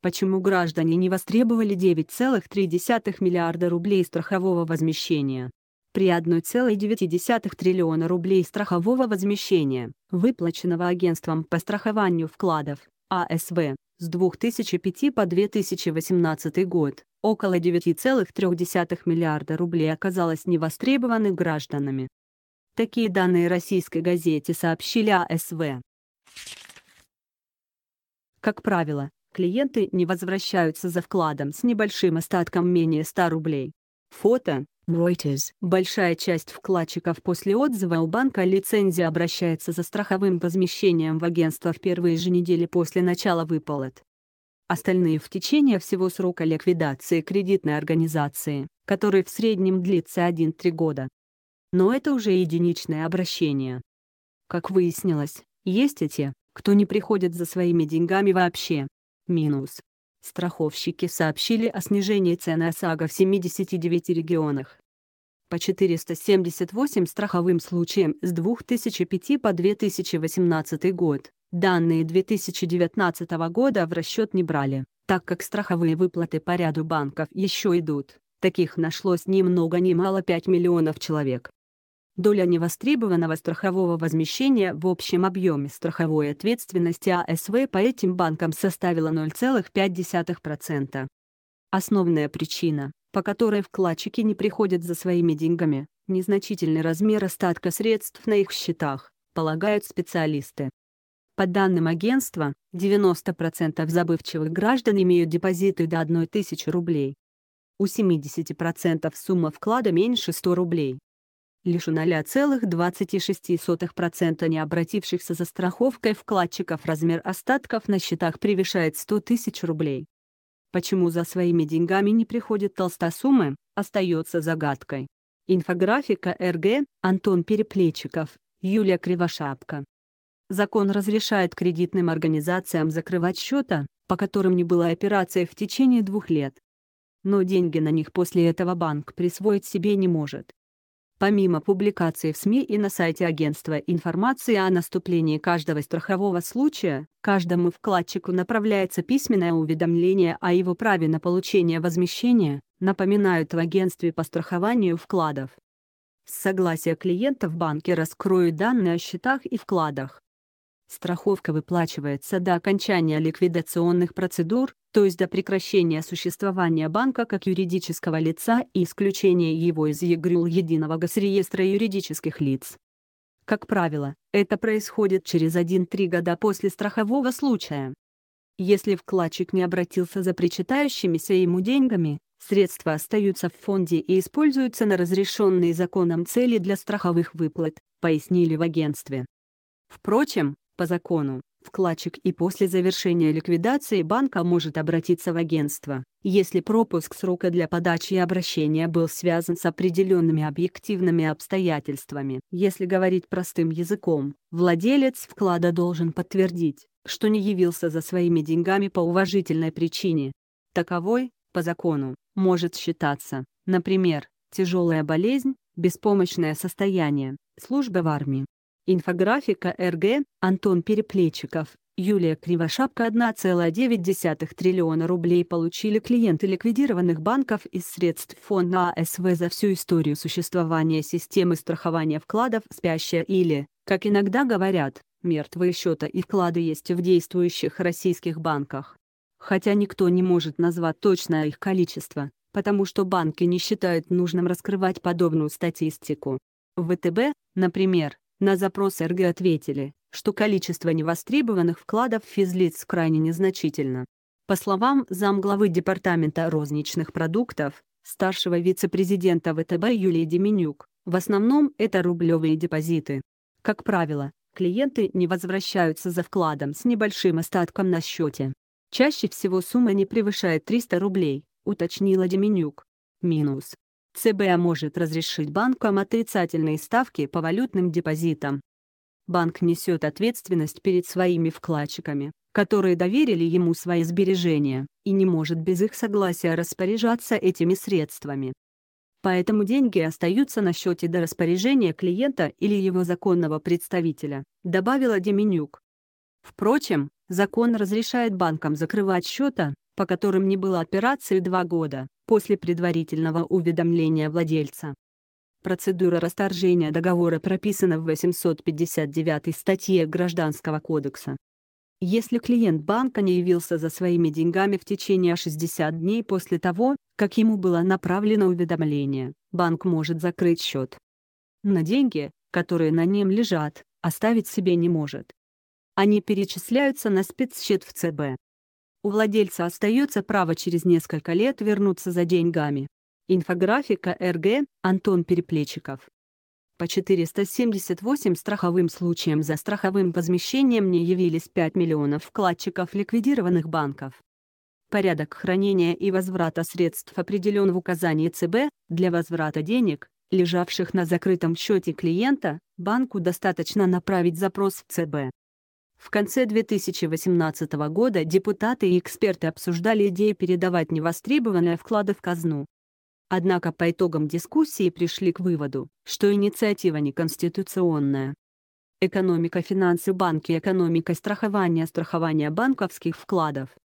почему граждане не востребовали 9,3 миллиарда рублей страхового возмещения. При 1,9 триллиона рублей страхового возмещения, выплаченного агентством по страхованию вкладов, АСВ, с 2005 по 2018 год, около 9,3 миллиарда рублей оказалось невостребованы гражданами. Такие данные российской газете сообщили АСВ. Как правило, Клиенты не возвращаются за вкладом с небольшим остатком менее 100 рублей. Фото. Reuters. Большая часть вкладчиков после отзыва у банка лицензии обращается за страховым возмещением в агентство в первые же недели после начала выплат. Остальные в течение всего срока ликвидации кредитной организации, который в среднем длится 1-3 года. Но это уже единичное обращение. Как выяснилось, есть и те, кто не приходит за своими деньгами вообще. Минус. Страховщики сообщили о снижении цены ОСАГО в 79 регионах. По 478 страховым случаям с 2005 по 2018 год. Данные 2019 года в расчет не брали, так как страховые выплаты по ряду банков еще идут. Таких нашлось ни много ни мало 5 миллионов человек доля невостребованного страхового возмещения в общем объеме страховой ответственности АСВ по этим банкам составила 0,5%. Основная причина, по которой вкладчики не приходят за своими деньгами, незначительный размер остатка средств на их счетах, полагают специалисты. По данным агентства, 90% забывчивых граждан имеют депозиты до 1000 рублей. У 70% сумма вклада меньше 100 рублей лишь у 0,26% не обратившихся за страховкой вкладчиков размер остатков на счетах превышает 100 тысяч рублей. Почему за своими деньгами не приходят толстосумы, остается загадкой. Инфографика РГ, Антон Переплечиков, Юлия Кривошапка. Закон разрешает кредитным организациям закрывать счета, по которым не было операции в течение двух лет. Но деньги на них после этого банк присвоить себе не может. Помимо публикации в СМИ и на сайте агентства информации о наступлении каждого страхового случая, каждому вкладчику направляется письменное уведомление о его праве на получение возмещения, напоминают в агентстве по страхованию вкладов. С согласия клиентов банки раскроют данные о счетах и вкладах. Страховка выплачивается до окончания ликвидационных процедур, то есть до прекращения существования банка как юридического лица и исключения его из ЕГРЮЛ Единого госреестра юридических лиц. Как правило, это происходит через 1-3 года после страхового случая. Если вкладчик не обратился за причитающимися ему деньгами, средства остаются в фонде и используются на разрешенные законом цели для страховых выплат, пояснили в агентстве. Впрочем, по закону, вкладчик и после завершения ликвидации банка может обратиться в агентство, если пропуск срока для подачи обращения был связан с определенными объективными обстоятельствами. Если говорить простым языком, владелец вклада должен подтвердить, что не явился за своими деньгами по уважительной причине. Таковой, по закону, может считаться, например, тяжелая болезнь, беспомощное состояние, служба в армии. Инфографика РГ Антон Переплечиков, Юлия Кривошапка 1,9 триллиона рублей получили клиенты ликвидированных банков из средств фонда АСВ за всю историю существования системы страхования вкладов «Спящая» или, как иногда говорят, мертвые счета и вклады есть в действующих российских банках. Хотя никто не может назвать точное их количество, потому что банки не считают нужным раскрывать подобную статистику. В ВТБ, например, на запрос РГ ответили, что количество невостребованных вкладов физлиц крайне незначительно. По словам замглавы Департамента розничных продуктов, старшего вице-президента ВТБ Юлии Деменюк, в основном это рублевые депозиты. Как правило, клиенты не возвращаются за вкладом с небольшим остатком на счете. Чаще всего сумма не превышает 300 рублей, уточнила Деменюк. Минус. ЦБ может разрешить банкам отрицательные ставки по валютным депозитам. Банк несет ответственность перед своими вкладчиками, которые доверили ему свои сбережения, и не может без их согласия распоряжаться этими средствами. Поэтому деньги остаются на счете до распоряжения клиента или его законного представителя, добавила Деменюк. Впрочем, закон разрешает банкам закрывать счета, по которым не было операции два года, после предварительного уведомления владельца. Процедура расторжения договора прописана в 859 статье Гражданского кодекса. Если клиент банка не явился за своими деньгами в течение 60 дней после того, как ему было направлено уведомление, банк может закрыть счет. На деньги, которые на нем лежат, оставить себе не может. Они перечисляются на спецсчет в ЦБ. У владельца остается право через несколько лет вернуться за деньгами. Инфографика РГ Антон Переплечиков. По 478 страховым случаям за страховым возмещением не явились 5 миллионов вкладчиков ликвидированных банков. Порядок хранения и возврата средств определен в указании ЦБ, для возврата денег, лежавших на закрытом счете клиента, банку достаточно направить запрос в ЦБ. В конце 2018 года депутаты и эксперты обсуждали идею передавать невостребованные вклады в казну. Однако по итогам дискуссии пришли к выводу, что инициатива неконституционная. Экономика финансы банки Экономика страхования Страхование банковских вкладов